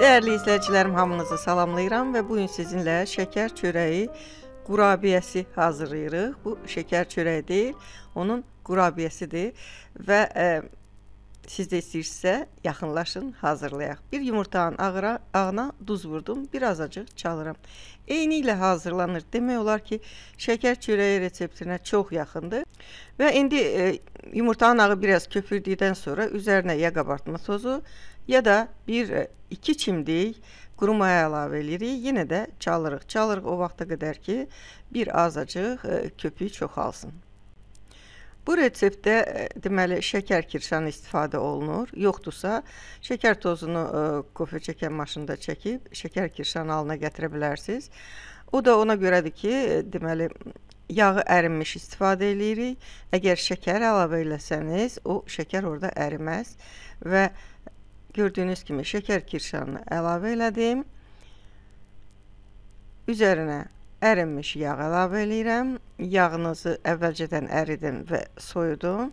Dəyərli izləyicilərim, hamınızı salamlayıram və bu gün sizinlə şəkər çörəyi qurabiyəsi hazırlayırıq. Bu şəkər çörəyi deyil, onun qurabiyəsidir və e, Siz də istəyirsə, yaxınlaşın, hazırlayaq. Bir yumurtanın ağıra, ağına duz vurdum, bir azacıq çalıram. Eyni ilə hazırlanır. Demək olar ki, şəkər çörəyi reseptinə çox yaxındır. Və indi e, yumurtanın ağı biraz köpürdükdən sonra üzərinə ya qabartma tozu, ya da 1-2 e, çimdik quru maya əlavə edirik. Yenə də çalırıq. Çalırıq o vaxta qədər ki, bir azacıq e, köpüyü çoxalsın. Bu reseptdə e, deməli şəkər kirşanı istifadə olunur. Yoxdursa, şəkər tozunu ə, e, kofe çəkən maşında çəkib şəkər kirşanı halına gətirə bilərsiniz. O da ona görədir ki, e, deməli yağı ərinmiş istifadə eləyirik. Əgər şəkər əlavə eləsəniz, o şəkər orada əriməz və gördüyünüz kimi şəkər kirşanını əlavə elədim. Üzərinə ərinmiş yağ əlavə eləyirəm. Yağınızı əvvəlcədən əridim və soyudum.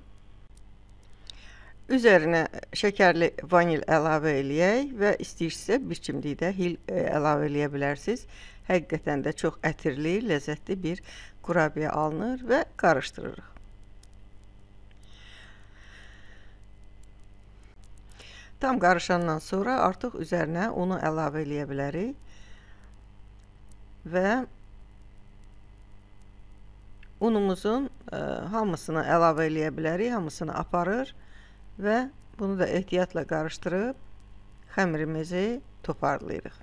Üzərinə şəkərli vanil əlavə eləyək və istəyirsə bir çimdik də hil e, əlavə eləyə bilərsiniz. Həqiqətən də çox ətirli, ləzzətli bir qurabiyə alınır və qarışdırırıq. Tam qarışandan sonra artıq üzərinə unu əlavə eləyə bilərik və unumuzun ə, e, hamısını əlavə eləyə bilərik, hamısını aparır və bunu da ehtiyatla qarışdırıb xəmirimizi toparlayırıq.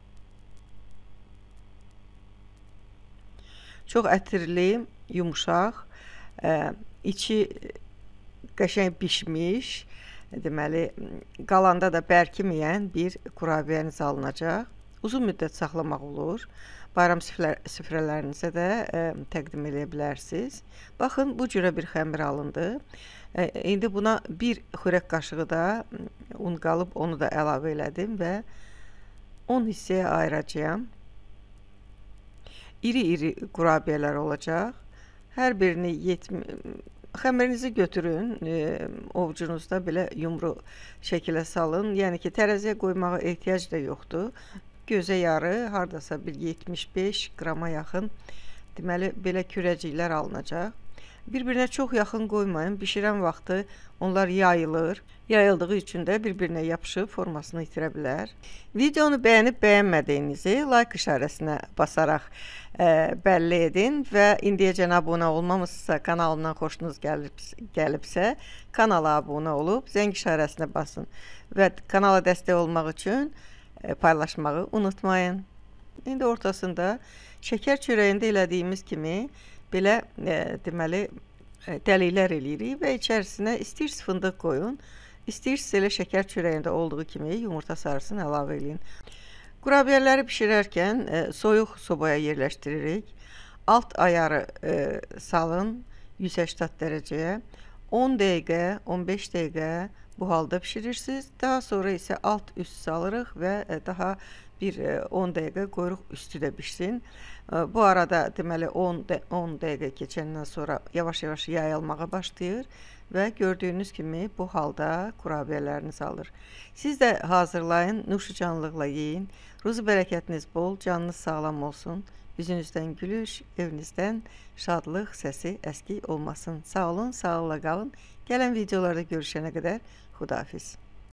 Çox ətirli, yumşaq, ə, e, içi qəşəng bişmiş, deməli, qalanda da bərkiməyən bir kurabiyəniz alınacaq. Uzun müddət saxlamaq olur bayram süfrələrinizə də ə, e, təqdim edə bilərsiniz. Baxın, bu cürə bir xəmir alındı. Ə, e, indi buna 1 xörək qaşığı da un qalıb onu da əlavə elədim və 10 hissəyə ayıracağam. İri-iri qurabiyələr olacaq. Hər birini 70 xəmirinizi götürün, e, ovcunuzda belə yumru şəkilə salın. Yəni ki, tərəziyə qoymağa ehtiyac da yoxdur gözə yarı, hardasa bir 75 qrama yaxın deməli belə kürəciklər alınacaq. Bir-birinə çox yaxın qoymayın. Bişirən vaxtı onlar yayılır. Yayıldığı üçün də bir-birinə yapışıb formasını itirə bilər. Videonu bəyənib bəyənmədiyinizi like işarəsinə basaraq ə, e, bəlli edin və indiyəcən abunə olmamısınızsa, kanalımdan xoşunuz gəlib, gəlibsə, kanala abunə olub zəng işarəsinə basın və kanala dəstək olmaq üçün E, paylaşmağı unutmayın. İndi ortasında şəkər çörəyində elədiyimiz kimi belə e, deməli e, dəlilər eləyirik və içərisinə istəyirsiniz fındıq qoyun, istəyirsiniz elə şəkər çörəyində olduğu kimi yumurta sarısını əlavə eləyin. Qurabiyələri bişirərkən e, soyuq sobaya yerləşdiririk. Alt ayarı e, salın 180 dərəcəyə. 10 dəqiqə, 15 dəqiqə bu halda bişirirsiniz. Daha sonra isə alt üst salırıq və e, daha bir 10 e, dəqiqə qoyuruq üstü də bişsin. E, bu arada deməli 10 10 dəqiqə keçəndən sonra yavaş-yavaş yayılmağa başlayır və gördüyünüz kimi bu halda kurabiyələriniz alır. Siz də hazırlayın, nuşucanlıqla yeyin. Ruzi bərəkətiniz bol, canınız sağlam olsun. Üzünüzdən gülüş, evinizdən şadlıq səsi əskik olmasın. Sağ olun, sağlıqla qalın. Gələn videolarda görüşənə qədər xudahafiz.